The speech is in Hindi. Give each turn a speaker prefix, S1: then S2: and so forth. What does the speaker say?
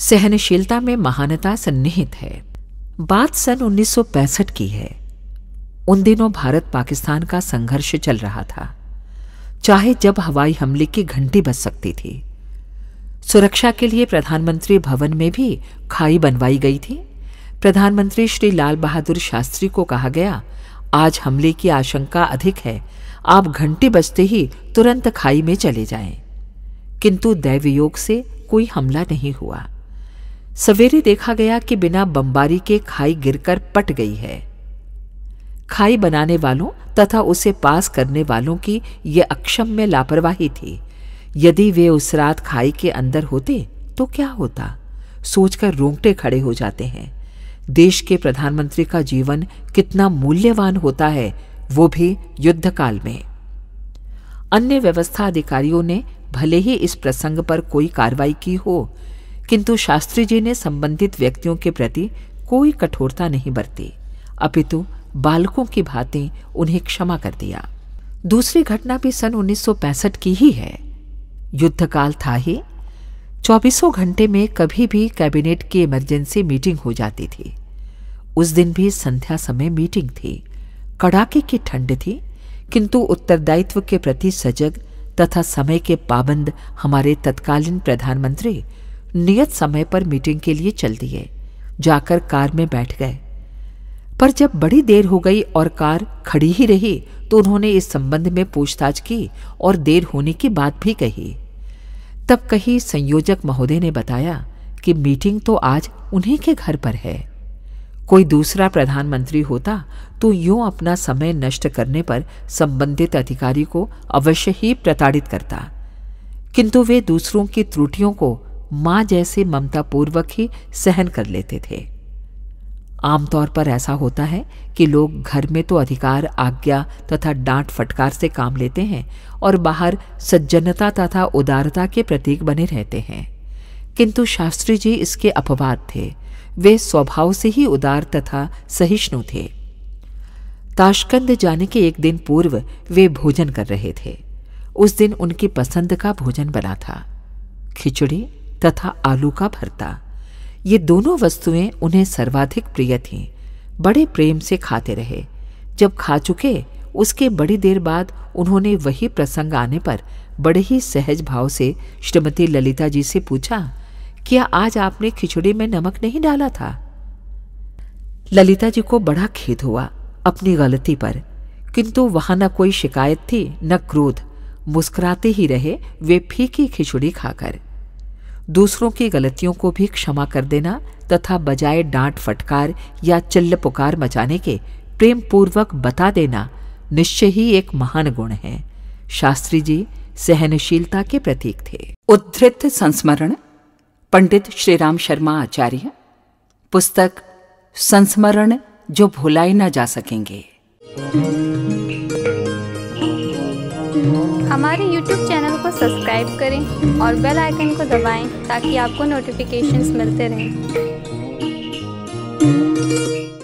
S1: सहनशीलता में महानता सन्निहित है बात सन 1965 की है उन दिनों भारत पाकिस्तान का संघर्ष चल रहा था चाहे जब हवाई हमले की घंटी बज सकती थी सुरक्षा के लिए प्रधानमंत्री भवन में भी खाई बनवाई गई थी प्रधानमंत्री श्री लाल बहादुर शास्त्री को कहा गया आज हमले की आशंका अधिक है आप घंटी बजते ही तुरंत खाई में चले जाएं। किंतु दैवयोग से कोई हमला नहीं हुआ सवेरे देखा गया कि बिना बमबारी के खाई गिरकर पट गई है खाई बनाने वालों तथा उसे पास करने वालों की यह अक्षम में लापरवाही थी यदि वे उस रात खाई के अंदर होते तो क्या होता सोचकर रोंगटे खड़े हो जाते हैं देश के प्रधानमंत्री का जीवन कितना मूल्यवान होता है वो भी युद्धकाल में अन्य व्यवस्था अधिकारियों ने भले ही इस प्रसंग पर कोई कार्रवाई की हो किंतु शास्त्री जी ने संबंधित व्यक्तियों के प्रति कोई कठोरता नहीं बरती अपितु बालकों की भांति उन्हें क्षमा कर दिया दूसरी घटना भी सन 1965 की ही है युद्धकाल था ही चौबीसों घंटे में कभी भी कैबिनेट की इमरजेंसी मीटिंग हो जाती थी उस दिन भी संध्या समय मीटिंग थी कड़ाके की ठंड थी किंतु उत्तरदायित्व के प्रति सजग तथा समय के पाबंद हमारे तत्कालीन प्रधानमंत्री नियत समय पर मीटिंग के लिए चल दिए जाकर कार में बैठ गए पर जब बड़ी देर हो गई और कार खड़ी ही रही तो उन्होंने इस संबंध में पूछताछ की और देर होने की बात भी कही तब कहीं संयोजक महोदय ने बताया कि मीटिंग तो आज उन्हीं के घर पर है कोई दूसरा प्रधानमंत्री होता तो यूं अपना समय नष्ट करने पर संबंधित अधिकारी को अवश्य ही प्रताड़ित करता किंतु वे दूसरों की त्रुटियों को मां जैसे ममतापूर्वक ही सहन कर लेते थे आमतौर पर ऐसा होता है कि लोग घर में तो अधिकार आज्ञा तथा डांट फटकार से काम लेते हैं और बाहर सज्जनता तथा उदारता के प्रतीक बने रहते हैं किंतु शास्त्री जी इसके अपवाद थे वे स्वभाव से ही उदार तथा सहिष्णु थे ताशकंद जाने के एक दिन पूर्व वे भोजन कर रहे थे उस दिन उनकी पसंद का भोजन बना था खिचड़ी तथा आलू का भरता ये दोनों वस्तुएं उन्हें सर्वाधिक प्रिय थीं बड़े प्रेम से खाते रहे जब खा चुके उसके बड़ी देर बाद उन्होंने वही प्रसंग आने पर बड़े ही सहज भाव से श्रीमती ललिता जी से पूछा क्या आज आपने खिचड़ी में नमक नहीं डाला था ललिता जी को बड़ा खेद हुआ अपनी गलती पर किंतु वहां न कोई शिकायत थी न क्रोध मुस्कुराते ही रहे वे फीकी खिचड़ी खाकर दूसरों की गलतियों को भी क्षमा कर देना तथा बजाय डांट फटकार या चिल्ल पुकार मचाने के प्रेम पूर्वक बता देना निश्चय ही एक महान गुण है शास्त्री जी सहनशीलता के प्रतीक थे उद्धृत संस्मरण पंडित श्री राम शर्मा आचार्य पुस्तक संस्मरण जो भुलाए ना जा सकेंगे हमारे YouTube चैनल को सब्सक्राइब करें और बेल आइकन को दबाएं ताकि आपको नोटिफिकेशंस मिलते रहें